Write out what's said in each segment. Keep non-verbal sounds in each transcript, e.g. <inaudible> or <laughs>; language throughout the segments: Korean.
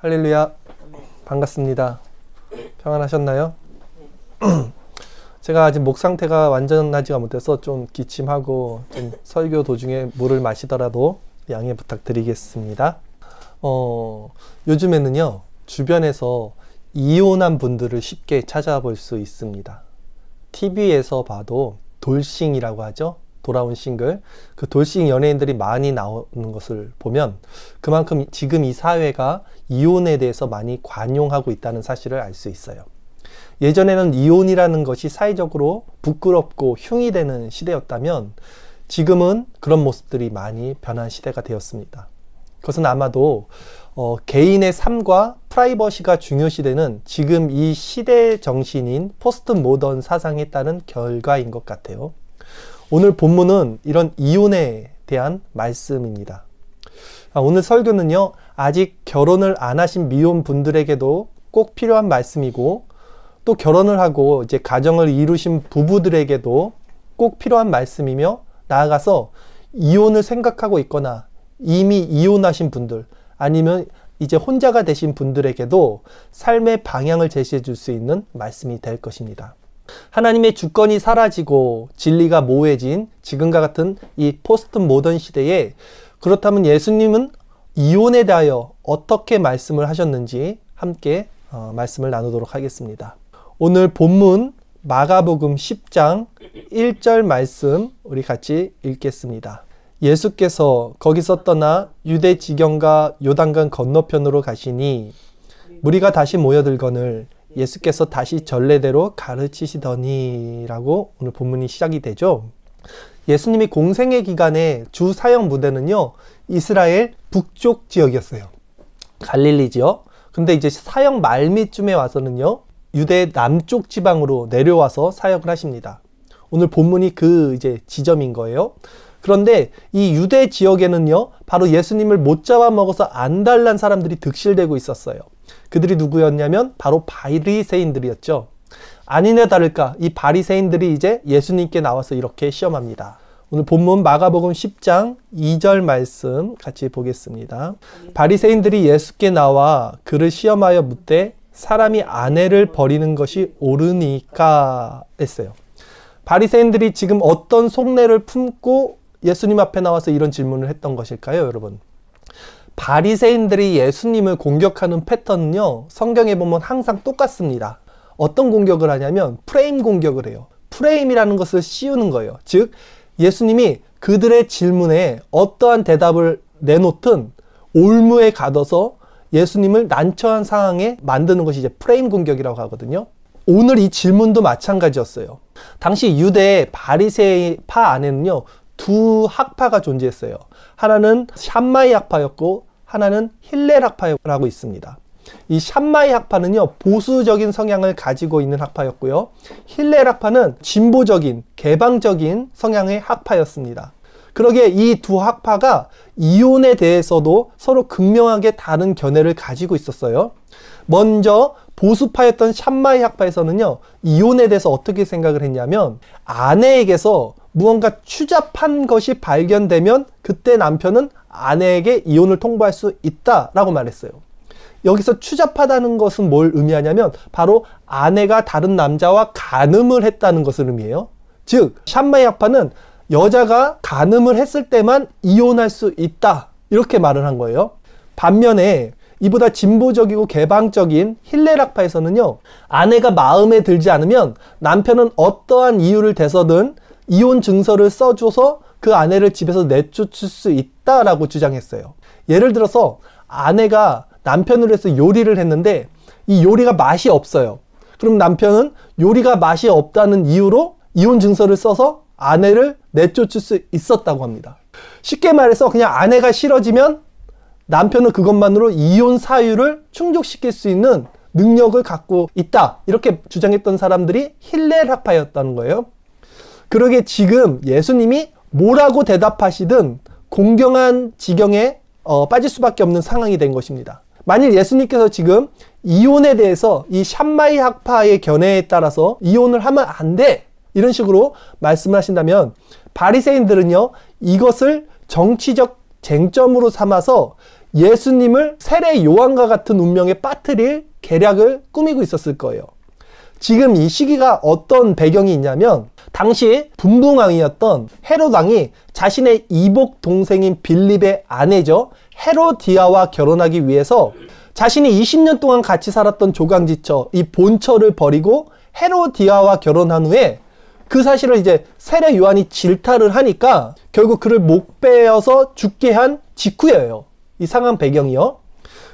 할렐루야. 반갑습니다. 평안하셨나요? <clears throat> 제가 아직 목 상태가 완전하지가 못해서 좀 기침하고 좀 설교 도중에 물을 마시더라도 양해 부탁드리겠습니다. 어, 요즘에는요, 주변에서 이혼한 분들을 쉽게 찾아볼 수 있습니다. TV에서 봐도 돌싱이라고 하죠. 돌아온 싱글 그 돌싱 연예인들이 많이 나오는 것을 보면 그만큼 지금 이 사회가 이혼에 대해서 많이 관용하고 있다는 사실을 알 수 있어요. 예전에는 이혼이라는 것이 사회적으로 부끄럽고 흉이 되는 시대였다면 지금은 그런 모습들이 많이 변한 시대가 되었습니다. 그것은 아마도 어, 개인의 삶과 프라이버시가 중요시되는 지금 이 시대의 정신인 포스트 모던 사상에 따른 결과인 것 같아요. 오늘 본문은 이런 이혼에 대한 말씀입니다. 아, 오늘 설교는요, 아직 결혼을 안 하신 미혼 분들에게도 꼭 필요한 말씀이고, 또 결혼을 하고 이제 가정을 이루신 부부들에게도 꼭 필요한 말씀이며, 나아가서 이혼을 생각하고 있거나 이미 이혼하신 분들, 아니면 이제 혼자가 되신 분들에게도 삶의 방향을 제시해 줄 수 있는 말씀이 될 것입니다. 하나님의 주권이 사라지고 진리가 모호해진 지금과 같은 이 포스트 모던 시대에 그렇다면 예수님은 이혼에 대하여 어떻게 말씀을 하셨는지 함께 어, 말씀을 나누도록 하겠습니다. 오늘 본문 마가복음 10장 1절 말씀 우리 같이 읽겠습니다. 예수께서 거기서 떠나 유대 지경과 요단강 건너편으로 가시니 무리가 다시 모여들거늘 예수께서 다시 전례대로 가르치시더니라고 오늘 본문이 시작이 되죠. 예수님이 공생의 기간에 주 사형 무대는요 이스라엘 북쪽 지역이었어요. 갈릴리 지역. 근데 이제 사형 말미쯤에 와서는요 유대 남쪽 지방으로 내려와서 사역을 하십니다. 오늘 본문이 그 이제 지점인 거예요. 그런데 이 유대 지역에는요 바로 예수님을 못 잡아먹어서 안달난 사람들이 득실되고 있었어요. 그들이 누구였냐면 바로 바리새인들이었죠. 아니네 다를까 이 바리새인들이 이제 예수님께 나와서 이렇게 시험합니다. 오늘 본문 마가복음 10장 2절 말씀 같이 보겠습니다. 바리새인들이 예수께 나와 그를 시험하여 묻되 사람이 아내를 버리는 것이 옳으니까 했어요. 바리새인들이 지금 어떤 속내를 품고 예수님 앞에 나와서 이런 질문을 했던 것일까요, 여러분? 바리새인들이 예수님을 공격하는 패턴은요. 성경에 보면 항상 똑같습니다. 어떤 공격을 하냐면 프레임 공격을 해요. 프레임이라는 것을 씌우는 거예요. 즉 예수님이 그들의 질문에 어떠한 대답을 내놓든 올무에 가둬서 예수님을 난처한 상황에 만드는 것이 이제 프레임 공격이라고 하거든요. 오늘 이 질문도 마찬가지였어요. 당시 유대 바리새파 안에는요. 두 학파가 존재했어요. 하나는 샴마이 학파였고 하나는 힐렐 학파라고 있습니다. 이 샴마이 학파는요 보수적인 성향을 가지고 있는 학파였고요 힐렐 학파는 진보적인 개방적인 성향의 학파였습니다 그러게 이 두 학파가 이혼에 대해서도 서로 극명하게 다른 견해를 가지고 있었어요 먼저 보수파였던 샴마이 학파에서는요 이혼에 대해서 어떻게 생각을 했냐면 아내에게서 무언가 추잡한 것이 발견되면 그때 남편은 아내에게 이혼을 통보할 수 있다라고 말했어요. 여기서 추잡하다는 것은 뭘 의미하냐면 바로 아내가 다른 남자와 간음을 했다는 것을 의미해요. 즉 샴마의 학파는 여자가 간음을 했을 때만 이혼할 수 있다 이렇게 말을 한 거예요. 반면에 이보다 진보적이고 개방적인 힐레락파에서는요 아내가 마음에 들지 않으면 남편은 어떠한 이유를 대서든 이혼 증서를 써줘서 그 아내를 집에서 내쫓을 수 있다라고 주장했어요. 예를 들어서 아내가 남편으로 해서 요리를 했는데 이 요리가 맛이 없어요. 그럼 남편은 요리가 맛이 없다는 이유로 이혼 증서를 써서 아내를 내쫓을 수 있었다고 합니다. 쉽게 말해서 그냥 아내가 싫어지면 남편은 그것만으로 이혼 사유를 충족시킬 수 있는 능력을 갖고 있다. 이렇게 주장했던 사람들이 힐렐 학파였다는 거예요. 그러게 지금 예수님이 뭐라고 대답하시든 공경한 지경에 어, 빠질 수밖에 없는 상황이 된 것입니다. 만일 예수님께서 지금 이혼에 대해서 이 샴마이 학파의 견해에 따라서 이혼을 하면 안 돼! 이런 식으로 말씀을 하신다면 바리새인들은요 이것을 정치적 쟁점으로 삼아서 예수님을 세례 요한과 같은 운명에 빠뜨릴 계략을 꾸미고 있었을 거예요. 지금 이 시기가 어떤 배경이 있냐면 당시 분부왕이었던 헤로당이 자신의 이복 동생인 빌립의 아내죠. 헤로디아와 결혼하기 위해서 자신이 20년 동안 같이 살았던 조강지처, 이 본처를 버리고 헤로디아와 결혼한 후에 그 사실을 이제 세례 요한이 질타를 하니까 결국 그를 목빼어서 죽게 한 직후예요. 이 상황 배경이요.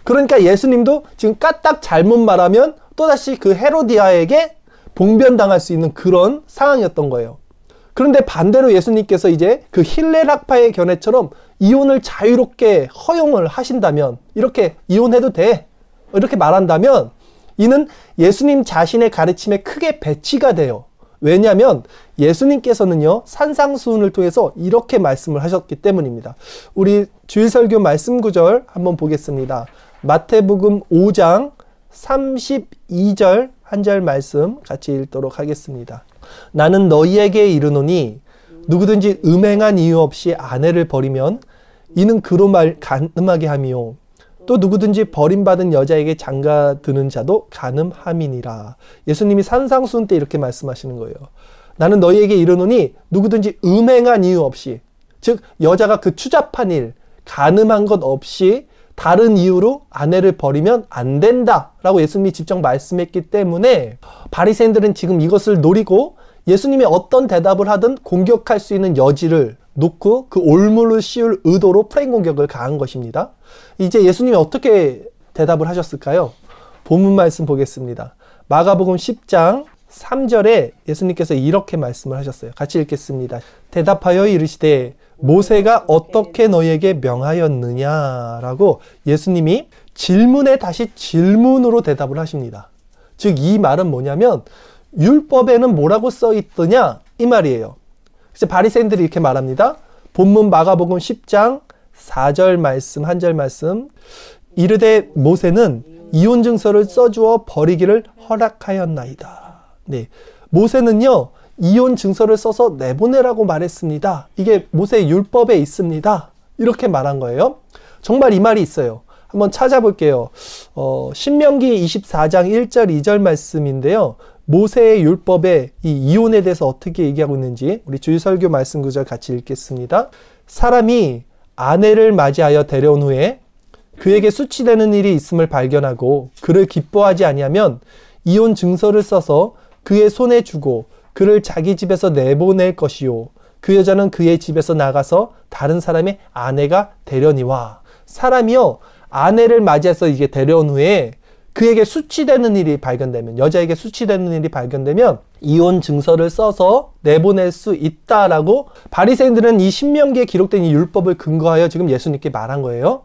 그러니까 예수님도 지금 까딱 잘못 말하면 또다시 그 헤로디아에게 봉변당할 수 있는 그런 상황이었던 거예요. 그런데 반대로 예수님께서 이제 그 힐렐 학파의 견해처럼 이혼을 자유롭게 허용을 하신다면 이렇게 이혼해도 돼 이렇게 말한다면 이는 예수님 자신의 가르침에 크게 배치가 돼요. 왜냐하면 예수님께서는요 산상수훈을 통해서 이렇게 말씀을 하셨기 때문입니다. 우리 주일설교 말씀 구절 한번 보겠습니다. 마태복음 5장 32절 한절 말씀 같이 읽도록 하겠습니다. 나는 너희에게 이르노니 누구든지 음행한 이유 없이 아내를 버리면 이는 그로 말 간음하게 함이요 또 누구든지 버림받은 여자에게 장가 드는 자도 간음함이니라. 예수님이 산상순 때 이렇게 말씀하시는 거예요. 나는 너희에게 이르노니 누구든지 음행한 이유 없이 즉 여자가 그 추잡한 일, 간음한 것 없이 다른 이유로 아내를 버리면 안 된다라고 예수님이 직접 말씀했기 때문에 바리새인들은 지금 이것을 노리고 예수님이 어떤 대답을 하든 공격할 수 있는 여지를 놓고 그 올무를 씌울 의도로 프레임 공격을 가한 것입니다. 이제 예수님이 어떻게 대답을 하셨을까요? 본문 말씀 보겠습니다. 마가복음 10장 3절에 예수님께서 이렇게 말씀을 하셨어요. 같이 읽겠습니다. 대답하여 이르시되 모세가 어떻게 너희에게 명하였느냐라고 예수님이 질문에 다시 질문으로 대답을 하십니다. 즉 이 말은 뭐냐면 율법에는 뭐라고 써 있더냐 이 말이에요. 그래 바리새인들이 이렇게 말합니다. 본문 마가복음 10장 4절 말씀 한 절 말씀 이르되 모세는 이혼 증서를 써주어 버리기를 허락하였나이다. 네. 모세는요, 이혼 증서를 써서 내보내라고 말했습니다. 이게 모세 율법에 있습니다. 이렇게 말한 거예요. 정말 이 말이 있어요. 한번 찾아볼게요. 어, 신명기 24장 1절 2절 말씀인데요. 모세의 율법에 이 이혼에 대해서 어떻게 얘기하고 있는지 우리 주일설교 말씀 구절 같이 읽겠습니다. 사람이 아내를 맞이하여 데려온 후에 그에게 수치되는 일이 있음을 발견하고 그를 기뻐하지 아니하면 이혼 증서를 써서 그의 손에 주고 그를 자기 집에서 내보낼 것이요. 그 여자는 그의 집에서 나가서 다른 사람의 아내가 되려니와 사람이요 아내를 맞이해서 이게 데려온 후에 그에게 수치되는 일이 발견되면 여자에게 수치되는 일이 발견되면 이혼 증서를 써서 내보낼 수 있다라고 바리새인들은 이 신명기에 기록된 이 율법을 근거하여 지금 예수님께 말한 거예요.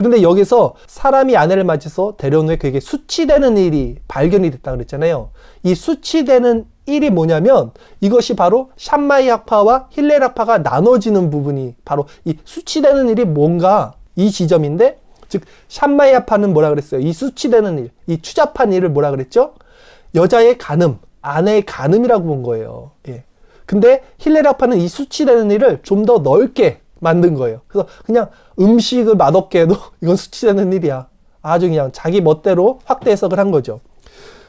그런데 여기서 사람이 아내를 맞이해서 데려온 후에 그에게 수치되는 일이 발견이 됐다 그랬잖아요. 이 수치되는 일이 뭐냐면 이것이 바로 샴마이 학파와 힐레라파가 나눠지는 부분이 바로 이 수치되는 일이 뭔가 이 지점인데 즉 샴마이 학파는 뭐라 그랬어요? 이 수치되는 일, 이 추잡한 일을 뭐라 그랬죠? 여자의 간음, 아내의 간음이라고 본 거예요. 예. 근데 힐레라파는이 수치되는 일을 좀 더 넓게 만든 거예요. 그래서 그냥 음식을 맛없게 해도 <laughs> 이건 수치되는 일이야. 아주 그냥 자기 멋대로 확대 해석을 한 거죠.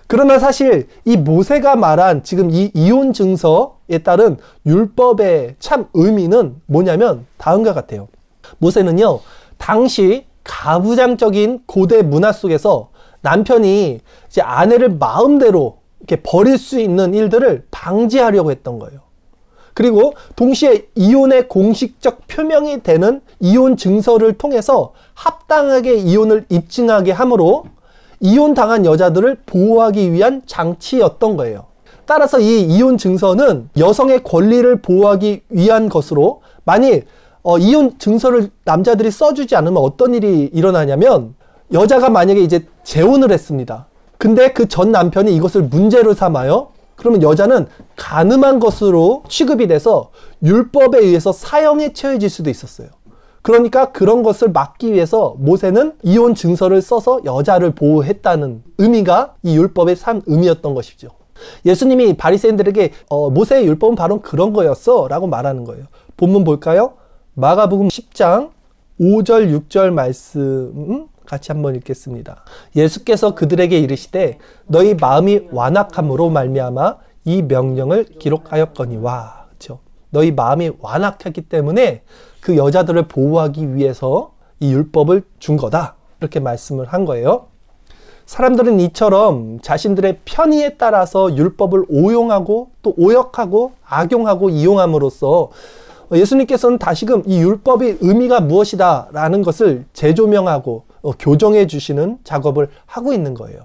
그러나 사실 이 모세가 말한 지금 이 이혼 증서에 따른 율법의 참 의미는 뭐냐면 다음과 같아요. 모세는요, 당시 가부장적인 고대 문화 속에서 남편이 이제 아내를 마음대로 이렇게 버릴 수 있는 일들을 방지하려고 했던 거예요. 그리고 동시에 이혼의 공식적 표명이 되는 이혼 증서를 통해서 합당하게 이혼을 입증하게 함으로 이혼당한 여자들을 보호하기 위한 장치였던 거예요. 따라서 이 이혼 증서는 여성의 권리를 보호하기 위한 것으로 만일 어, 이혼 증서를 남자들이 써주지 않으면 어떤 일이 일어나냐면 여자가 만약에 이제 재혼을 했습니다. 근데 그 전 남편이 이것을 문제로 삼아요. 그러면 여자는 가늠한 것으로 취급이 돼서 율법에 의해서 사형에 처해질 수도 있었어요. 그러니까 그런 것을 막기 위해서 모세는 이혼 증서를 써서 여자를 보호했다는 의미가 이 율법의 산 의미였던 것이죠. 예수님이 바리새인들에게 어, 모세의 율법은 바로 그런 거였어라고 말하는 거예요. 본문 볼까요? 마가복음 10장 5절 6절 말씀 음? 같이 한번 읽겠습니다. 예수께서 그들에게 이르시되 너희 마음이 완악함으로 말미암아 이 명령을 기록하였거니와 그렇죠? 너희 마음이 완악했기 때문에 그 여자들을 보호하기 위해서 이 율법을 준 거다. 이렇게 말씀을 한 거예요. 사람들은 이처럼 자신들의 편의에 따라서 율법을 오용하고 또 오역하고 악용하고 이용함으로써 예수님께서는 다시금 이 율법의 의미가 무엇이다라는 것을 재조명하고 어, 교정해 주시는 작업을 하고 있는 거예요.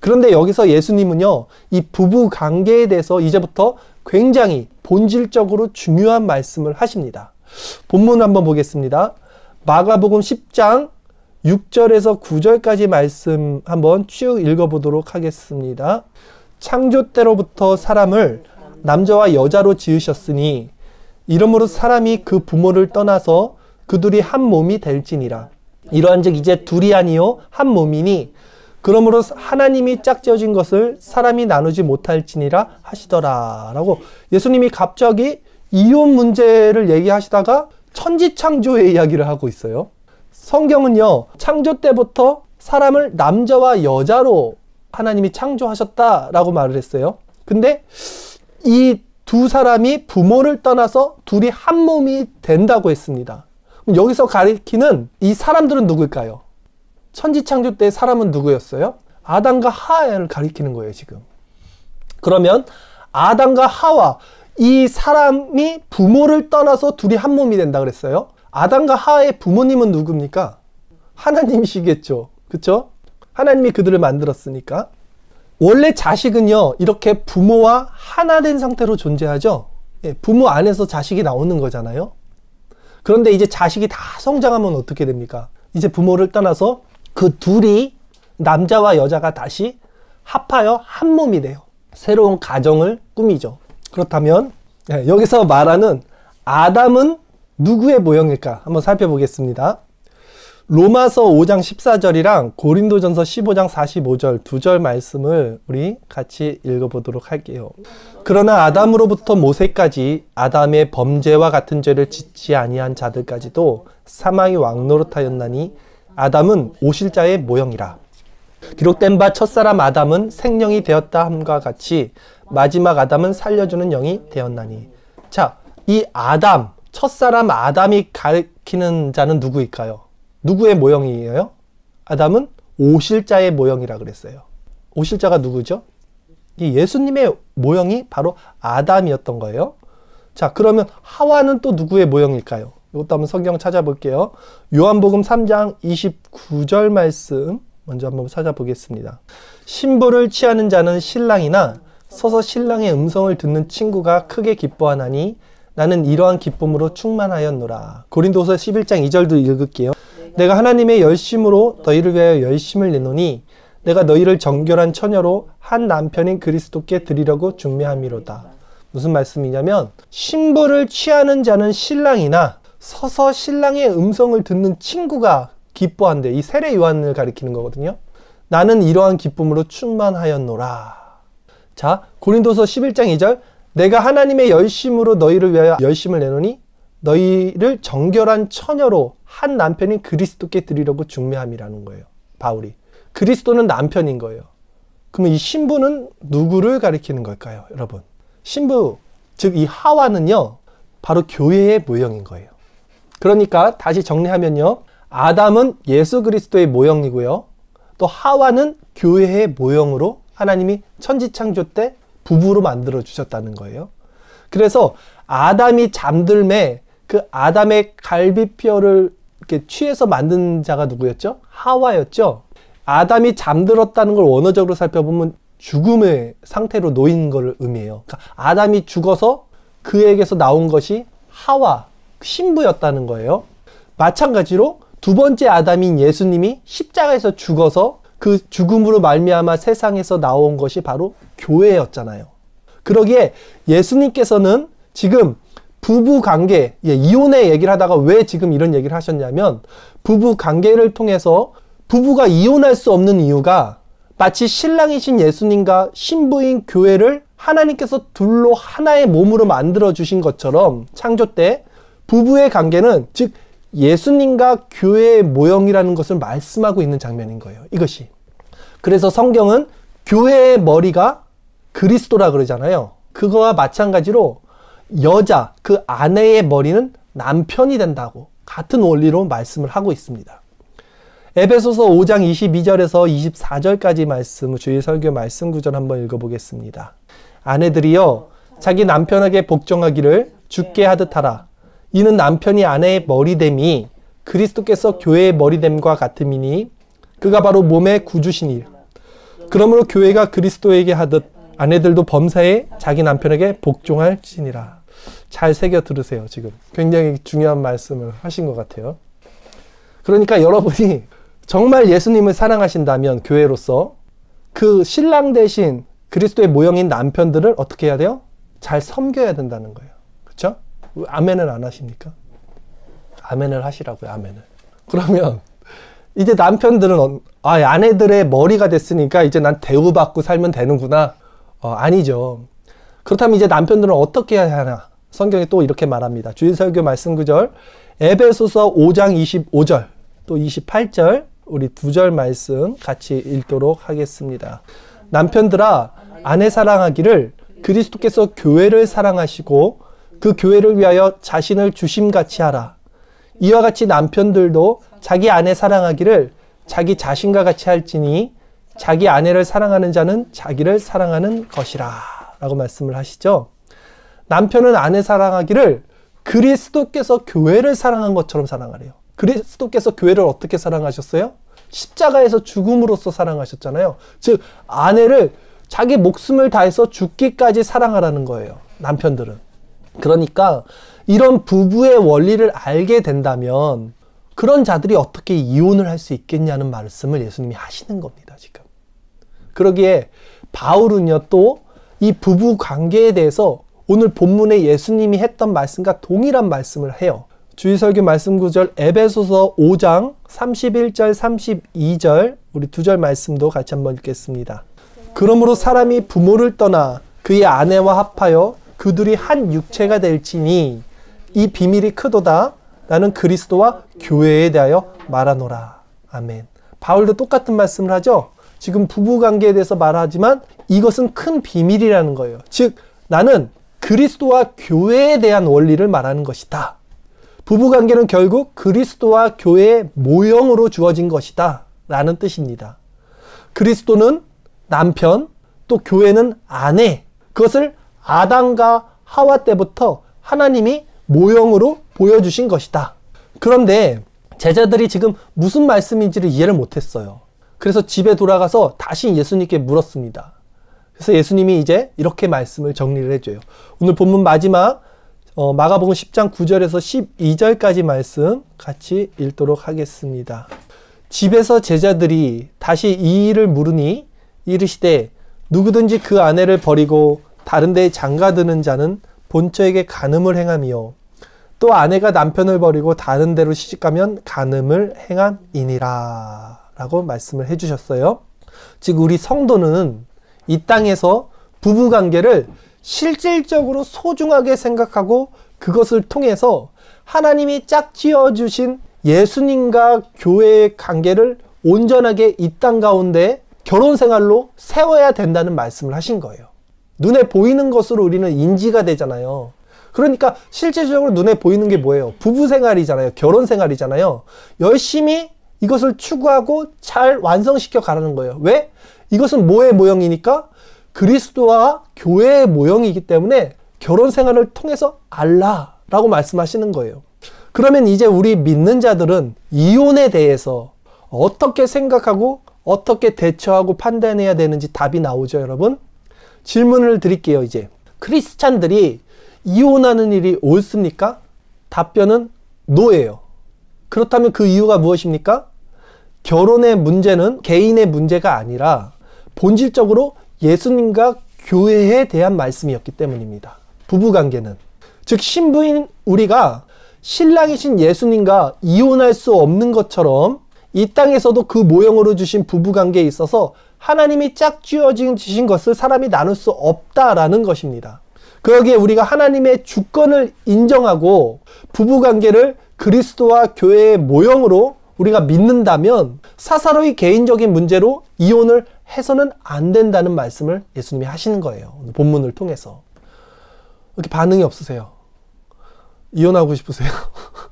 그런데 여기서 예수님은요, 이 부부 관계에 대해서 이제부터 굉장히 본질적으로 중요한 말씀을 하십니다. 본문 한번 보겠습니다. 마가복음 10장 6절에서 9절까지 말씀 한번 쭉 읽어보도록 하겠습니다. 창조 때로부터 사람을 남자와 여자로 지으셨으니 이러므로 사람이 그 부모를 떠나서 그들이 한 몸이 될지니라. 이러한즉 이제 둘이 아니요 한 몸이니 그러므로 하나님이 짝지어진 것을 사람이 나누지 못할지니라 하시더라라고 예수님이 갑자기 이혼 문제를 얘기하시다가 천지 창조의 이야기를 하고 있어요. 성경은요 창조 때부터 사람을 남자와 여자로 하나님이 창조하셨다라고 말을 했어요. 근데 이 두 사람이 부모를 떠나서 둘이 한 몸이 된다고 했습니다. 여기서 가리키는 이 사람들은 누굴까요? 천지창조 때 사람은 누구였어요? 아담과 하와를 가리키는 거예요 지금. 그러면 아담과 하와 이 사람이 부모를 떠나서 둘이 한 몸이 된다 그랬어요. 아담과 하와의 부모님은 누굽니까? 하나님이시겠죠. 그쵸? 하나님이 그들을 만들었으니까. 원래 자식은요, 이렇게 부모와 하나 된 상태로 존재하죠? 예, 부모 안에서 자식이 나오는 거잖아요. 그런데 이제 자식이 다 성장하면 어떻게 됩니까? 이제 부모를 떠나서 그 둘이 남자와 여자가 다시 합하여 한 몸이 돼요. 새로운 가정을 꾸미죠. 그렇다면 네, 여기서 말하는 아담은 누구의 모형일까? 한번 살펴보겠습니다. 로마서 5장 14절이랑 고린도전서 15장 45절 두 절 말씀을 우리 같이 읽어보도록 할게요. 그러나 아담으로부터 모세까지 아담의 범죄와 같은 죄를 짓지 아니한 자들까지도 사망이 왕노릇하였나니 아담은 오실자의 모형이라. 기록된 바 첫사람 아담은 생명이 되었다 함과 같이 마지막 아담은 살려주는 영이 되었나니. 자, 이 아담, 첫사람 아담이 가리키는 자는 누구일까요? 누구의 모형이에요? 아담은 오실자의 모형이라 그랬어요. 오실자가 누구죠? 예수님의 모형이 바로 아담이었던 거예요. 자, 그러면 하와는 또 누구의 모형일까요? 이것도 한번 성경 찾아볼게요. 요한복음 3장 29절 말씀 먼저 한번 찾아보겠습니다. 신부를 취하는 자는 신랑이나 서서 신랑의 음성을 듣는 친구가 크게 기뻐하나니 나는 이러한 기쁨으로 충만하였노라. 고린도서 11장 2절도 읽을게요. 내가 하나님의 열심으로 너희를 위하여 열심을 내노니 내가 너희를 정결한 처녀로 한 남편인 그리스도께 드리려고 중매함이로다. 무슨 말씀이냐면 신부를 취하는 자는 신랑이나 서서 신랑의 음성을 듣는 친구가 기뻐한대. 이 세례 요한을 가리키는 거거든요. 나는 이러한 기쁨으로 충만하였노라. 자, 고린도서 11장 2절 내가 하나님의 열심으로 너희를 위하여 열심을 내노니 너희를 정결한 처녀로 한 남편인 그리스도께 드리려고 중매함이라는 거예요. 바울이. 그리스도는 남편인 거예요. 그러면 이 신부는 누구를 가리키는 걸까요, 여러분? 신부, 즉 이 하와는요, 바로 교회의 모형인 거예요. 그러니까 다시 정리하면요. 아담은 예수 그리스도의 모형이고요. 또 하와는 교회의 모형으로 하나님이 천지창조 때 부부로 만들어 주셨다는 거예요. 그래서 아담이 잠들매 그 아담의 갈비뼈를 이렇게 취해서 만든 자가 누구였죠? 하와였죠. 아담이 잠들었다는 걸 원어적으로 살펴보면 죽음의 상태로 놓인 걸 의미해요. 그러니까 아담이 죽어서 그에게서 나온 것이 하와, 신부였다는 거예요. 마찬가지로 두 번째 아담인 예수님이 십자가에서 죽어서 그 죽음으로 말미암아 세상에서 나온 것이 바로 교회였잖아요. 그러기에 예수님께서는 지금 부부 관계, 예, 이혼의 얘기를 하다가 왜 지금 이런 얘기를 하셨냐면 부부 관계를 통해서 부부가 이혼할 수 없는 이유가 마치 신랑이신 예수님과 신부인 교회를 하나님께서 둘로 하나의 몸으로 만들어 주신 것처럼 창조 때 부부의 관계는 즉 예수님과 교회의 모형이라는 것을 말씀하고 있는 장면인 거예요. 이것이. 그래서 성경은 교회의 머리가 그리스도라 그러잖아요. 그거와 마찬가지로 여자, 그 아내의 머리는 남편이 된다고 같은 원리로 말씀을 하고 있습니다. 에베소서 5장 22절에서 24절까지 말씀, 주일 설교 말씀 구절 한번 읽어보겠습니다. 아내들이여, 자기 남편에게 복종하기를 죽게 하듯 하라. 이는 남편이 아내의 머리됨이 그리스도께서 교회의 머리됨과 같음이니 그가 바로 몸의 구주시니 그러므로 교회가 그리스도에게 하듯 아내들도 범사에 자기 남편에게 복종할지니라. 잘 새겨 들으세요, 지금. 굉장히 중요한 말씀을 하신 것 같아요. 그러니까 여러분이 정말 예수님을 사랑하신다면 교회로서 그 신랑 대신 그리스도의 모형인 남편들을 어떻게 해야 돼요? 잘 섬겨야 된다는 거예요. 그쵸 아멘을 안 하십니까? 아멘을 하시라고요. 아멘을. 그러면 이제 남편들은 어, 아, 아내들의 머리가 됐으니까 이제 난 대우받고 살면 되는구나. 어, 아니죠. 그렇다면 이제 남편들은 어떻게 해야 하나? 성경이 또 이렇게 말합니다. 주일설교 말씀 구절 에베소서 5장 25절 또 28절 우리 두 절 말씀 같이 읽도록 하겠습니다. 남편들아 아내 사랑하기를 그리스도께서 교회를 사랑하시고 그 교회를 위하여 자신을 주심같이 하라. 이와 같이 남편들도 자기 아내 사랑하기를 자기 자신과 같이 할지니 자기 아내를 사랑하는 자는 자기를 사랑하는 것이라 라고 말씀을 하시죠. 남편은 아내 사랑하기를 그리스도께서 교회를 사랑한 것처럼 사랑하래요. 그리스도께서 교회를 어떻게 사랑하셨어요? 십자가에서 죽음으로써 사랑하셨잖아요. 즉 아내를 자기 목숨을 다해서 죽기까지 사랑하라는 거예요. 남편들은. 그러니까 이런 부부의 원리를 알게 된다면 그런 자들이 어떻게 이혼을 할 수 있겠냐는 말씀을 예수님이 하시는 겁니다, 지금. 그러기에 바울은요, 또 이 부부 관계에 대해서 오늘 본문에 예수님이 했던 말씀과 동일한 말씀을 해요. 주의설교 말씀 구절 에베소서 5장 31절 32절 우리 두 절 말씀도 같이 한번 읽겠습니다. 그러므로 사람이 부모를 떠나 그의 아내와 합하여 그들이 한 육체가 될지니 이 비밀이 크도다 나는 그리스도와 교회에 대하여 말하노라. 아멘. 바울도 똑같은 말씀을 하죠. 지금 부부 관계에 대해서 말하지만 이것은 큰 비밀이라는 거예요. 즉 나는 그리스도와 교회에 대한 원리를 말하는 것이다. 부부관계는 결국 그리스도와 교회의 모형으로 주어진 것이다. 라는 뜻입니다. 그리스도는 남편, 또 교회는 아내. 그것을 아담과 하와 때부터 하나님이 모형으로 보여주신 것이다. 그런데 제자들이 지금 무슨 말씀인지를 이해를 못했어요. 그래서 집에 돌아가서 다시 예수님께 물었습니다. 그래서 예수님이 이제 이렇게 말씀을 정리를 해줘요. 오늘 본문 마지막 어, 마가복음 10장 9절에서 12절까지 말씀 같이 읽도록 하겠습니다. 집에서 제자들이 다시 이 일을 물으니 이르시되 누구든지 그 아내를 버리고 다른 데에 장가드는 자는 본처에게 간음을 행함이요 또 아내가 남편을 버리고 다른 데로 시집가면 간음을 행함이니라 라고 말씀을 해주셨어요. 즉 우리 성도는 이 땅에서 부부 관계를 실질적으로 소중하게 생각하고 그것을 통해서 하나님이 짝지어 주신 예수님과 교회의 관계를 온전하게 이 땅 가운데 결혼 생활로 세워야 된다는 말씀을 하신 거예요. 눈에 보이는 것으로 우리는 인지가 되잖아요. 그러니까 실질적으로 눈에 보이는 게 뭐예요? 부부 생활이잖아요. 결혼 생활이잖아요. 열심히 이것을 추구하고 잘 완성시켜 가라는 거예요. 왜? 이것은 뭐의 모형이니까 그리스도와 교회의 모형이기 때문에 결혼 생활을 통해서 알라라고 말씀하시는 거예요. 그러면 이제 우리 믿는 자들은 이혼에 대해서 어떻게 생각하고 어떻게 대처하고 판단해야 되는지 답이 나오죠, 여러분? 질문을 드릴게요, 이제. 크리스찬들이 이혼하는 일이 옳습니까? 답변은 노예요. 그렇다면 그 이유가 무엇입니까? 결혼의 문제는 개인의 문제가 아니라 본질적으로 예수님과 교회에 대한 말씀이었기 때문입니다. 부부관계는. 즉 신부인 우리가 신랑이신 예수님과 이혼할 수 없는 것처럼 이 땅에서도 그 모형으로 주신 부부관계에 있어서 하나님이 짝지어주신 것을 사람이 나눌 수 없다라는 것입니다. 그러기에 우리가 하나님의 주권을 인정하고 부부관계를 그리스도와 교회의 모형으로 우리가 믿는다면 사사로이 개인적인 문제로 이혼을 해서는 안 된다는 말씀을 예수님이 하시는 거예요. 본문을 통해서. 이렇게 반응이 없으세요. 이혼하고 싶으세요.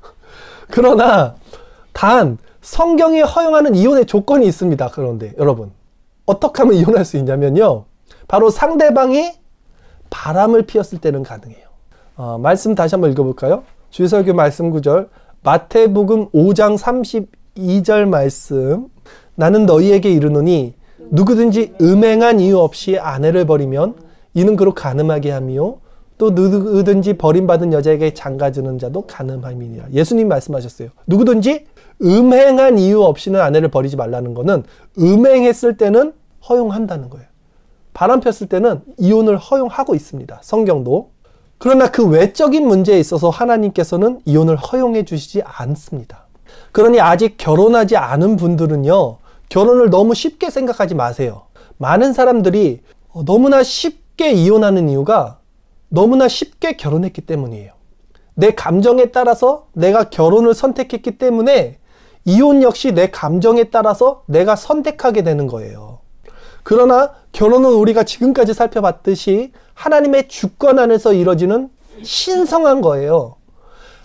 <laughs> 그러나 단 성경이 허용하는 이혼의 조건이 있습니다. 그런데 여러분 어떻게 하면 이혼할 수 있냐면요. 바로 상대방이 바람을 피웠을 때는 가능해요. 어, 말씀 다시 한번 읽어볼까요? 주의설교 말씀 구절 마태복음 5장 32절 말씀 나는 너희에게 이르노니 누구든지 음행한 이유 없이 아내를 버리면 이는 그로 가늠하게 하며 또 누구든지 버림받은 여자에게 장가주는 자도 가늠함이니라. 예수님 말씀하셨어요. 누구든지 음행한 이유 없이는 아내를 버리지 말라는 것은 음행했을 때는 허용한다는 거예요. 바람 폈을 때는 이혼을 허용하고 있습니다. 성경도. 그러나 그 외적인 문제에 있어서 하나님께서는 이혼을 허용해 주시지 않습니다. 그러니 아직 결혼하지 않은 분들은요, 결혼을 너무 쉽게 생각하지 마세요. 많은 사람들이 너무나 쉽게 이혼하는 이유가 너무나 쉽게 결혼했기 때문이에요. 내 감정에 따라서 내가 결혼을 선택했기 때문에 이혼 역시 내 감정에 따라서 내가 선택하게 되는 거예요. 그러나 결혼은 우리가 지금까지 살펴봤듯이 하나님의 주권 안에서 이뤄지는 신성한 거예요.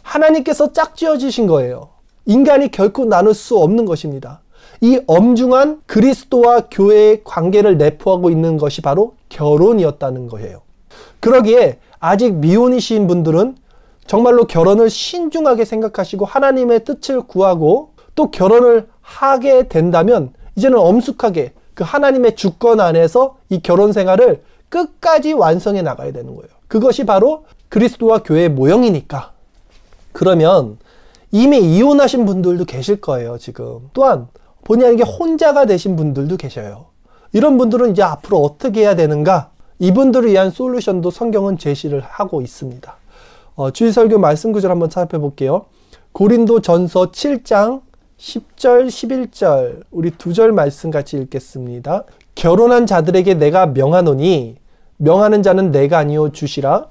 하나님께서 짝지어 주신 거예요. 인간이 결코 나눌 수 없는 것입니다. 이 엄중한 그리스도와 교회의 관계를 내포하고 있는 것이 바로 결혼이었다는 거예요. 그러기에 아직 미혼이신 분들은 정말로 결혼을 신중하게 생각하시고 하나님의 뜻을 구하고 또 결혼을 하게 된다면 이제는 엄숙하게 그 하나님의 주권 안에서 이 결혼 생활을 끝까지 완성해 나가야 되는 거예요. 그것이 바로 그리스도와 교회의 모형이니까. 그러면 이미 이혼하신 분들도 계실 거예요, 지금. 또한 본의 아니게 혼자가 되신 분들도 계셔요. 이런 분들은 이제 앞으로 어떻게 해야 되는가? 이분들을 위한 솔루션도 성경은 제시를 하고 있습니다. 어, 주의설교 말씀 구절 한번 살펴볼게요. 고린도 전서 7장 10절, 11절, 우리 두 절 말씀 같이 읽겠습니다. 결혼한 자들에게 내가 명하노니, 명하는 자는 내가 아니요 주시라.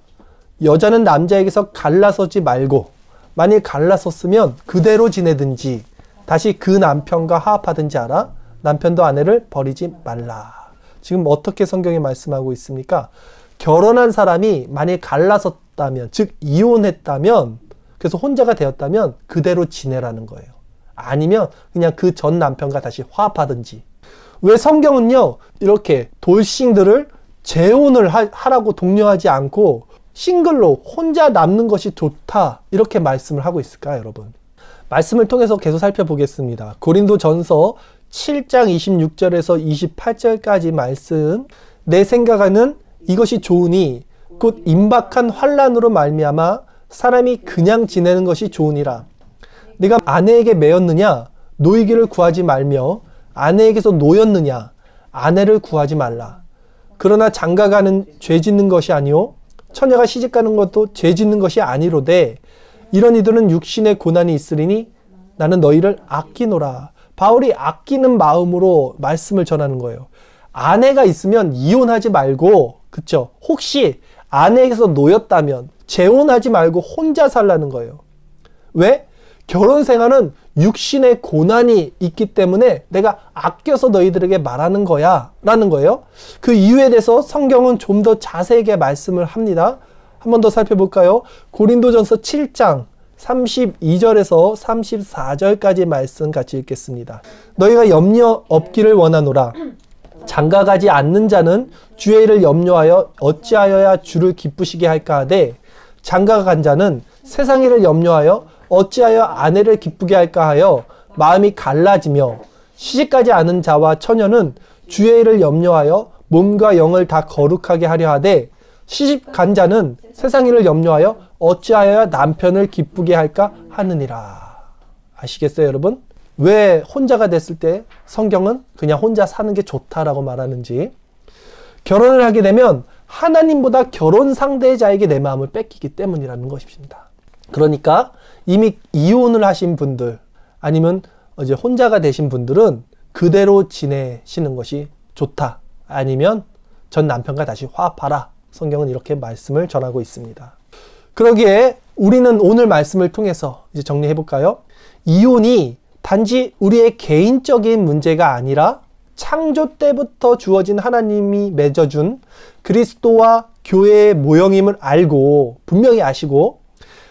여자는 남자에게서 갈라서지 말고, 만일 갈라섰으면 그대로 지내든지, 다시 그 남편과 화합하든지 알아. 남편도 아내를 버리지 말라. 지금 어떻게 성경이 말씀하고 있습니까? 결혼한 사람이 만일 갈라섰다면, 즉 이혼했다면, 그래서 혼자가 되었다면 그대로 지내라는 거예요. 아니면 그냥 그 전 남편과 다시 화합하든지. 왜 성경은요, 이렇게 돌싱들을 재혼을 하라고 독려하지 않고 싱글로 혼자 남는 것이 좋다. 이렇게 말씀을 하고 있을까요, 여러분? 말씀을 통해서 계속 살펴보겠습니다. 고린도 전서 7장 26절에서 28절까지 말씀 내 생각에는 이것이 좋으니 곧 임박한 환란으로 말미암아 사람이 그냥 지내는 것이 좋으니라. 네가 아내에게 매였느냐 노이기를 구하지 말며 아내에게서 노였느냐 아내를 구하지 말라. 그러나 장가가는 죄 짓는 것이 아니요 처녀가 시집가는 것도 죄 짓는 것이 아니로되 이런 이들은 육신의 고난이 있으리니 나는 너희를 아끼노라. 바울이 아끼는 마음으로 말씀을 전하는 거예요. 아내가 있으면 이혼하지 말고 그쵸? 혹시 아내에서 게 놓였다면 재혼하지 말고 혼자 살라는 거예요. 왜? 결혼 생활은 육신의 고난이 있기 때문에 내가 아껴서 너희들에게 말하는 거야 라는 거예요. 그 이유에 대해서 성경은 좀 더 자세하게 말씀을 합니다. 한번더 살펴볼까요? 고린도전서 7장 32절에서 34절까지 말씀 같이 읽겠습니다. 너희가 염려 없기를 원하노라. 장가가지 않는 자는 주의 를 염려하여 어찌하여야 주를 기쁘시게 할까 하되 장가간 자는 세상 일을 염려하여 어찌하여 아내를 기쁘게 할까 하여 마음이 갈라지며 시집까지 않은 자와 처녀는 주의 일을 염려하여 몸과 영을 다 거룩하게 하려 하되 시집 간 자는 세상 일을 염려하여 어찌하여 야 남편을 기쁘게 할까 하느니라. 아시겠어요, 여러분? 왜 혼자가 됐을 때 성경은 그냥 혼자 사는 게 좋다라고 말하는지. 결혼을 하게 되면 하나님보다 결혼 상대자에게 내 마음을 뺏기기 때문이라는 것입니다. 그러니까 이미 이혼을 하신 분들 아니면 이제 혼자가 되신 분들은 그대로 지내시는 것이 좋다. 아니면 전 남편과 다시 화합하라. 성경은 이렇게 말씀을 전하고 있습니다. 그러기에 우리는 오늘 말씀을 통해서 이제 정리해 볼까요? 이혼이 단지 우리의 개인적인 문제가 아니라 창조 때부터 주어진 하나님이 맺어준 그리스도와 교회의 모형임을 알고 분명히 아시고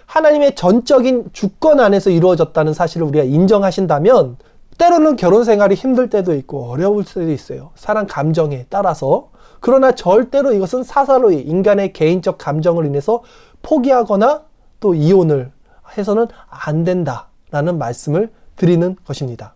하나님의 전적인 주권 안에서 이루어졌다는 사실을 우리가 인정하신다면 때로는 결혼 생활이 힘들 때도 있고 어려울 때도 있어요. 사람 감정에 따라서 그러나 절대로 이것은 사사로이 인간의 개인적 감정을 인해서 포기하거나 또 이혼을 해서는 안 된다라는 말씀을 드리는 것입니다.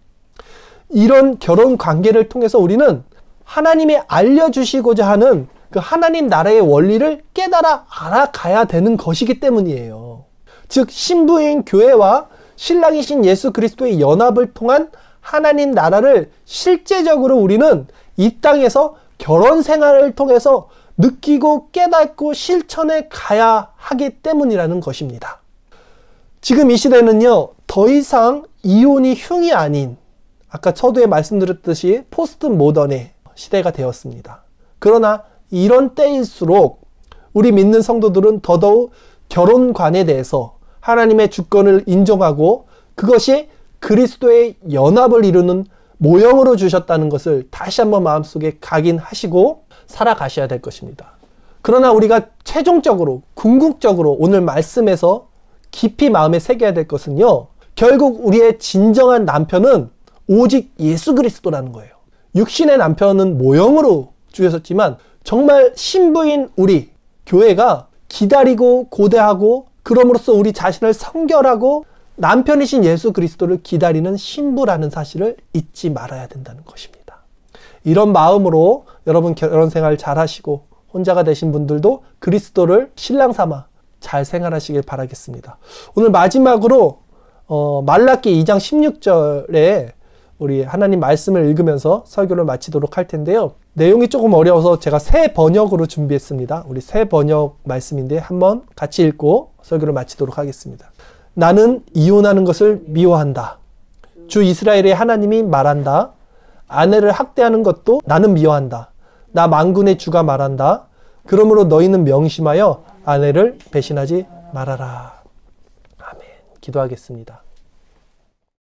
이런 결혼 관계를 통해서 우리는 하나님이 알려주시고자 하는 그 하나님 나라의 원리를 깨달아 알아가야 되는 것이기 때문이에요. 즉, 신부인 교회와 신랑이신 예수 그리스도의 연합을 통한 하나님 나라를 실제적으로 우리는 이 땅에서 결혼 생활을 통해서 느끼고 깨닫고 실천해 가야 하기 때문이라는 것입니다. 지금 이 시대는요, 더 이상 이혼이 흉이 아닌, 아까 서두에 말씀드렸듯이 포스트 모던의 시대가 되었습니다. 그러나 이런 때일수록 우리 믿는 성도들은 더더욱 결혼관에 대해서 하나님의 주권을 인정하고 그것이 그리스도의 연합을 이루는 모형으로 주셨다는 것을 다시 한번 마음속에 각인하시고 살아가셔야 될 것입니다. 그러나 우리가 최종적으로, 궁극적으로 오늘 말씀에서 깊이 마음에 새겨야 될 것은요, 결국 우리의 진정한 남편은 오직 예수 그리스도라는 거예요. 육신의 남편은 모형으로 주셨지만 정말 신부인 우리 교회가 기다리고 고대하고 그럼으로써 우리 자신을 성결하고 남편이신 예수 그리스도를 기다리는 신부라는 사실을 잊지 말아야 된다는 것입니다. 이런 마음으로 여러분 결혼 생활 잘 하시고 혼자가 되신 분들도 그리스도를 신랑 삼아 잘 생활하시길 바라겠습니다. 오늘 마지막으로 어, 말라기 2장 16절에 우리 하나님 말씀을 읽으면서 설교를 마치도록 할 텐데요. 내용이 조금 어려워서 제가 새 번역으로 준비했습니다. 우리 새 번역 말씀인데 한번 같이 읽고 설교를 마치도록 하겠습니다. 나는 이혼하는 것을 미워한다. 주 이스라엘의 하나님이 말한다. 아내를 학대하는 것도 나는 미워한다. 나 만군의 주가 말한다. 그러므로 너희는 명심하여 아내를 배신하지 말아라. 아멘. 기도하겠습니다.